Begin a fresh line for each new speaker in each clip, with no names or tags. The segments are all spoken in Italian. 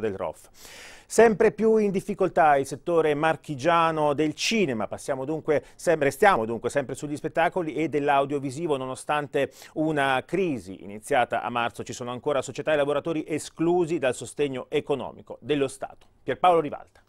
del ROF. Sempre più in difficoltà il settore marchigiano del cinema, passiamo dunque, sempre, restiamo dunque sempre sugli spettacoli e dell'audiovisivo nonostante una crisi iniziata a marzo ci sono ancora società e lavoratori esclusi dal sostegno economico dello Stato. Pierpaolo Rivalta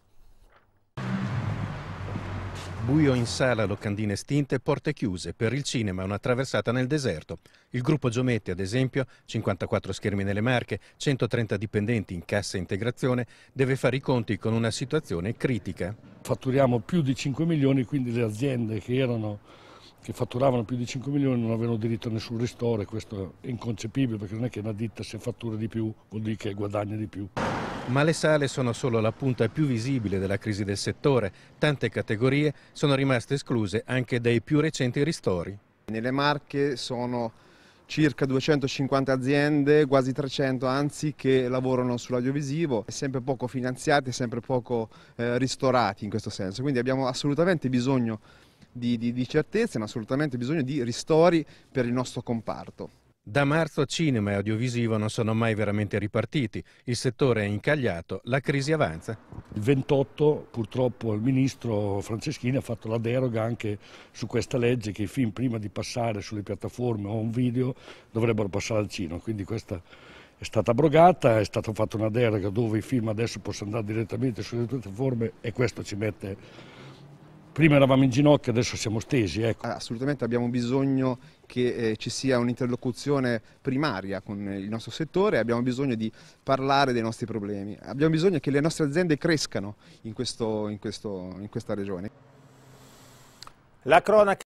buio in sala, locandine estinte, porte chiuse, per il cinema una traversata nel deserto. Il gruppo Giometti, ad esempio, 54 schermi nelle Marche, 130 dipendenti in cassa integrazione, deve fare i conti con una situazione critica.
Fatturiamo più di 5 milioni, quindi le aziende che erano che fatturavano più di 5 milioni non avevano diritto a nessun ristoro e questo è inconcepibile perché non è che una ditta se fattura di più vuol dire che guadagna di più. Ma le sale sono solo la punta più visibile della crisi del settore. Tante categorie
sono rimaste escluse anche dai più recenti ristori.
Nelle Marche sono circa 250 aziende, quasi 300 anzi, che lavorano sull'audiovisivo, sempre poco finanziate, sempre poco eh, ristorati in questo senso. Quindi abbiamo assolutamente bisogno di, di, di certezze, ma assolutamente bisogno di ristori per il nostro comparto.
Da marzo cinema e audiovisivo non sono mai veramente ripartiti, il settore è incagliato, la crisi avanza.
Il 28 purtroppo il ministro Franceschini ha fatto la deroga anche su questa legge che i film prima di passare sulle piattaforme o un video dovrebbero passare al cinema, quindi questa è stata abrogata, è stata fatta una deroga dove i film adesso possono andare direttamente sulle piattaforme e questo ci mette prima
eravamo in ginocchio, adesso siamo stesi. Ecco. Ah, assolutamente abbiamo bisogno che eh, ci sia un'interlocuzione primaria con il nostro settore, abbiamo bisogno di parlare dei nostri problemi, abbiamo bisogno che le nostre aziende crescano in, questo, in, questo, in questa regione. La cronaca